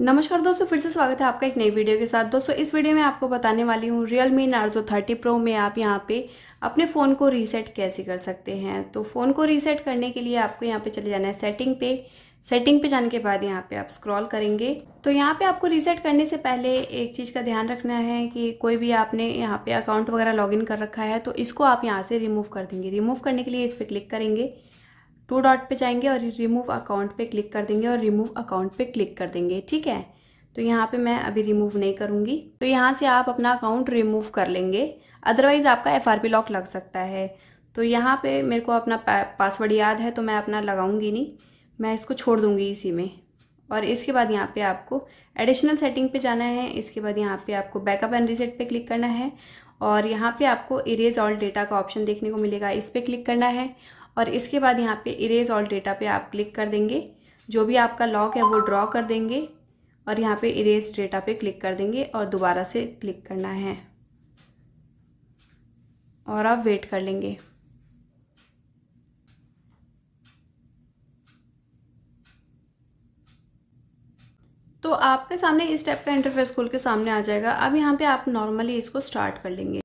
नमस्कार दोस्तों फिर से स्वागत है आपका एक नई वीडियो के साथ दोस्तों इस वीडियो में आपको बताने वाली हूँ Realme Narzo thirty Pro में आप यहाँ पे अपने फ़ोन को रीसेट कैसे कर सकते हैं तो फ़ोन को रीसेट करने के लिए आपको यहाँ पे चले जाना है सेटिंग पे सेटिंग पे जाने के बाद यहाँ पे आप स्क्रॉल करेंगे तो यहाँ पे आपको रीसेट करने से पहले एक चीज़ का ध्यान रखना है कि कोई भी आपने यहाँ पे अकाउंट वगैरह लॉगिन कर रखा है तो इसको आप यहाँ से रिमूव कर देंगे रिमूव करने के लिए इस पर क्लिक करेंगे टू डॉट पे जाएंगे और रिमूव अकाउंट पे क्लिक कर देंगे और रिमूव अकाउंट पे क्लिक कर देंगे ठीक है तो यहाँ पे मैं अभी रिमूव नहीं करूँगी तो यहाँ से आप अपना अकाउंट रिमूव कर लेंगे अदरवाइज़ आपका एफ लॉक लग सकता है तो यहाँ पर मेरे को अपना पासवर्ड याद है तो मैं अपना लगाऊंगी नहीं मैं इसको छोड़ दूंगी इसी में और इसके बाद यहाँ पे आपको एडिशनल सेटिंग पे जाना है इसके बाद यहाँ पे आपको बैकअप एंड रिसेट पे क्लिक करना है और यहाँ पे आपको इरेज ऑल डेटा का ऑप्शन देखने को मिलेगा इस पर क्लिक करना है और इसके बाद यहाँ पे इरेज ऑल डेटा पे आप क्लिक कर देंगे जो भी आपका लॉक है वो ड्रॉ कर देंगे और यहाँ पे इरेज डेटा पे क्लिक कर देंगे और दोबारा से क्लिक करना है और आप वेट कर लेंगे तो आपके सामने इस टाइप का इंटरफेस खोल के सामने आ जाएगा अब यहाँ पे आप नॉर्मली इसको स्टार्ट कर लेंगे